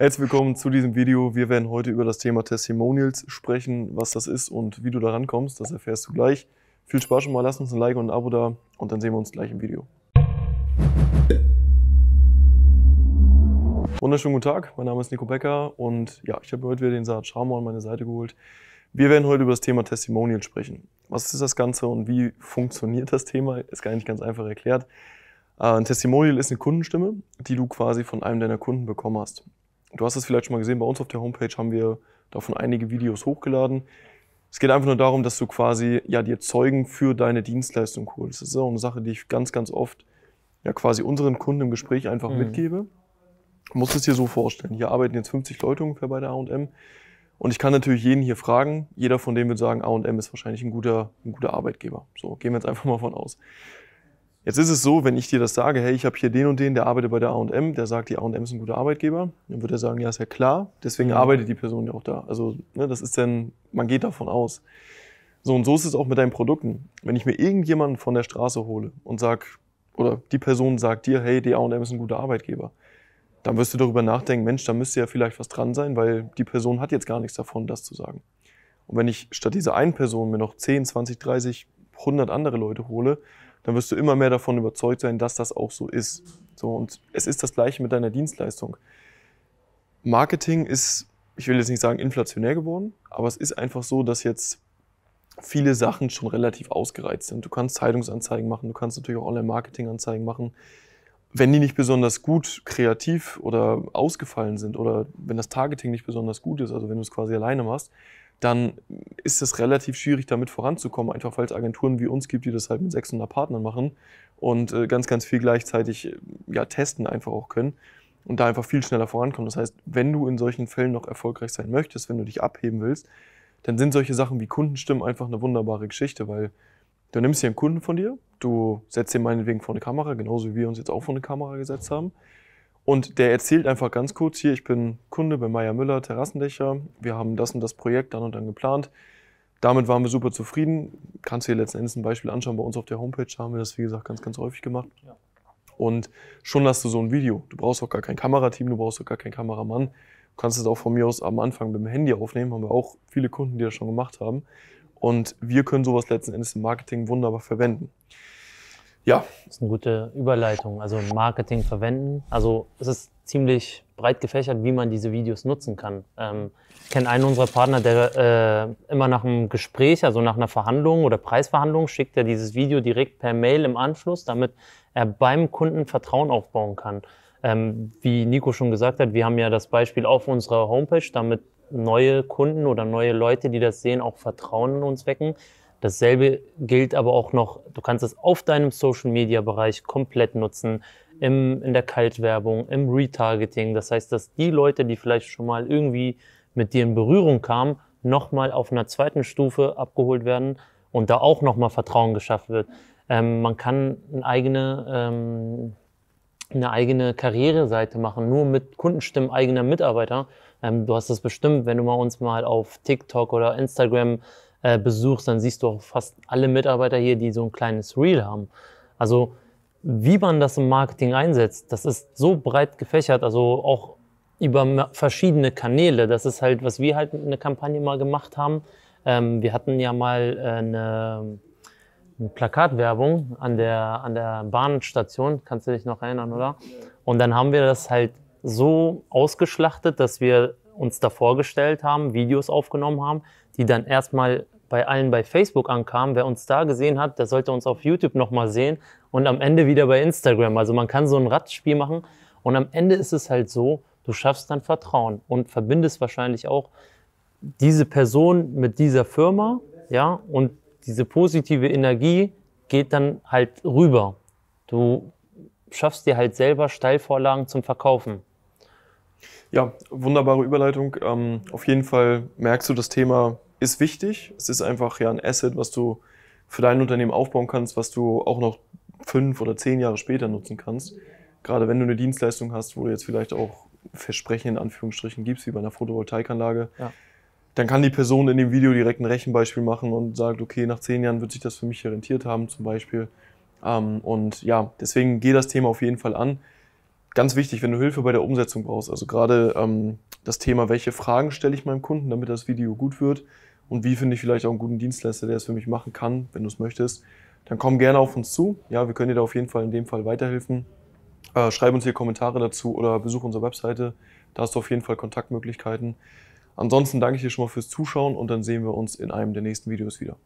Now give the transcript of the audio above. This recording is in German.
Herzlich willkommen zu diesem Video. Wir werden heute über das Thema Testimonials sprechen, was das ist und wie du da rankommst. Das erfährst du gleich. Viel Spaß schon mal, lass uns ein Like und ein Abo da und dann sehen wir uns gleich im Video. Wunderschönen guten Tag, mein Name ist Nico Becker und ja, ich habe heute wieder den Saat Sharma an meine Seite geholt. Wir werden heute über das Thema Testimonials sprechen. Was ist das Ganze und wie funktioniert das Thema? Ist gar nicht ganz einfach erklärt. Äh, ein Testimonial ist eine Kundenstimme, die du quasi von einem deiner Kunden bekommen hast. Du hast es vielleicht schon mal gesehen, bei uns auf der Homepage haben wir davon einige Videos hochgeladen. Es geht einfach nur darum, dass du quasi ja dir Zeugen für deine Dienstleistung holst. Das ist auch eine Sache, die ich ganz, ganz oft ja quasi unseren Kunden im Gespräch einfach mhm. mitgebe. Du musst es dir so vorstellen. Hier arbeiten jetzt 50 Leute ungefähr bei der A&M. Und ich kann natürlich jeden hier fragen. Jeder von denen wird sagen, A&M ist wahrscheinlich ein guter, ein guter Arbeitgeber. So, gehen wir jetzt einfach mal von aus. Jetzt ist es so, wenn ich dir das sage, hey, ich habe hier den und den, der arbeitet bei der A&M, der sagt, die A&M ist ein guter Arbeitgeber, dann würde er sagen, ja, ist ja klar, deswegen arbeitet die Person ja auch da. Also ne, das ist dann, man geht davon aus. So und so ist es auch mit deinen Produkten. Wenn ich mir irgendjemanden von der Straße hole und sag, oder die Person sagt dir, hey, die A&M ist ein guter Arbeitgeber, dann wirst du darüber nachdenken, Mensch, da müsste ja vielleicht was dran sein, weil die Person hat jetzt gar nichts davon, das zu sagen. Und wenn ich statt dieser einen Person mir noch 10, 20, 30, 100 andere Leute hole, dann wirst du immer mehr davon überzeugt sein, dass das auch so ist. So, und es ist das Gleiche mit deiner Dienstleistung. Marketing ist, ich will jetzt nicht sagen inflationär geworden, aber es ist einfach so, dass jetzt viele Sachen schon relativ ausgereizt sind. Du kannst Zeitungsanzeigen machen, du kannst natürlich auch Online-Marketing-Anzeigen machen. Wenn die nicht besonders gut kreativ oder ausgefallen sind oder wenn das Targeting nicht besonders gut ist, also wenn du es quasi alleine machst, dann ist es relativ schwierig, damit voranzukommen, einfach weil es Agenturen wie uns gibt, die das halt mit 600 Partnern machen und äh, ganz, ganz viel gleichzeitig äh, ja, testen einfach auch können und da einfach viel schneller vorankommen. Das heißt, wenn du in solchen Fällen noch erfolgreich sein möchtest, wenn du dich abheben willst, dann sind solche Sachen wie Kundenstimmen einfach eine wunderbare Geschichte, weil du nimmst dir einen Kunden von dir, du setzt ihn meinetwegen vor eine Kamera, genauso wie wir uns jetzt auch vor eine Kamera gesetzt haben. Und der erzählt einfach ganz kurz hier, ich bin Kunde bei Meier Müller Terrassendächer. Wir haben das und das Projekt dann und dann geplant. Damit waren wir super zufrieden. Kannst du dir letzten Endes ein Beispiel anschauen. Bei uns auf der Homepage haben wir das, wie gesagt, ganz, ganz häufig gemacht. Ja. Und schon hast du so ein Video. Du brauchst auch gar kein Kamerateam, du brauchst auch gar keinen Kameramann. Du kannst es auch von mir aus am Anfang mit dem Handy aufnehmen. Haben wir auch viele Kunden, die das schon gemacht haben. Und wir können sowas letzten Endes im Marketing wunderbar verwenden. Ja. Das ist eine gute Überleitung. Also Marketing verwenden. Also es ist ziemlich breit gefächert, wie man diese Videos nutzen kann. Ähm, ich kenne einen unserer Partner, der äh, immer nach einem Gespräch, also nach einer Verhandlung oder Preisverhandlung, schickt er dieses Video direkt per Mail im Anschluss, damit er beim Kunden Vertrauen aufbauen kann. Ähm, wie Nico schon gesagt hat, wir haben ja das Beispiel auf unserer Homepage, damit neue Kunden oder neue Leute, die das sehen, auch Vertrauen in uns wecken. Dasselbe gilt aber auch noch, du kannst es auf deinem Social-Media-Bereich komplett nutzen, im, in der Kaltwerbung, im Retargeting. Das heißt, dass die Leute, die vielleicht schon mal irgendwie mit dir in Berührung kamen, nochmal auf einer zweiten Stufe abgeholt werden und da auch nochmal Vertrauen geschafft wird. Ähm, man kann eine eigene, ähm, eine eigene Karriereseite machen, nur mit Kundenstimmen eigener Mitarbeiter. Ähm, du hast das bestimmt, wenn du mal uns mal auf TikTok oder Instagram äh, besuchst, dann siehst du auch fast alle Mitarbeiter hier, die so ein kleines Reel haben. Also wie man das im Marketing einsetzt, das ist so breit gefächert, also auch über verschiedene Kanäle. Das ist halt, was wir halt eine Kampagne mal gemacht haben. Ähm, wir hatten ja mal äh, eine, eine, Plakatwerbung an der, an der Bahnstation, kannst du dich noch erinnern, oder? Und dann haben wir das halt so ausgeschlachtet, dass wir uns davor gestellt haben, Videos aufgenommen haben, die dann erstmal bei allen bei Facebook ankamen. Wer uns da gesehen hat, der sollte uns auf YouTube nochmal sehen und am Ende wieder bei Instagram. Also man kann so ein Radspiel machen und am Ende ist es halt so, du schaffst dann Vertrauen und verbindest wahrscheinlich auch diese Person mit dieser Firma, ja, und diese positive Energie geht dann halt rüber. Du schaffst dir halt selber Steilvorlagen zum Verkaufen. Ja, wunderbare Überleitung. Ähm, auf jeden Fall merkst du das Thema ist wichtig. Es ist einfach ja ein Asset, was du für dein Unternehmen aufbauen kannst, was du auch noch fünf oder zehn Jahre später nutzen kannst. Gerade wenn du eine Dienstleistung hast, wo du jetzt vielleicht auch Versprechen in Anführungsstrichen gibst, wie bei einer Photovoltaikanlage, ja. dann kann die Person in dem Video direkt ein Rechenbeispiel machen und sagt, okay, nach zehn Jahren wird sich das für mich rentiert haben, zum Beispiel. Ähm, und ja, deswegen geh das Thema auf jeden Fall an. Ganz wichtig, wenn du Hilfe bei der Umsetzung brauchst, also gerade ähm, das Thema, welche Fragen stelle ich meinem Kunden, damit das Video gut wird, und wie finde ich vielleicht auch einen guten Dienstleister, der es für mich machen kann, wenn du es möchtest, dann komm gerne auf uns zu. Ja, wir können dir da auf jeden Fall in dem Fall weiterhelfen. Äh, schreib uns hier Kommentare dazu oder besuch unsere Webseite. Da hast du auf jeden Fall Kontaktmöglichkeiten. Ansonsten danke ich dir schon mal fürs Zuschauen und dann sehen wir uns in einem der nächsten Videos wieder.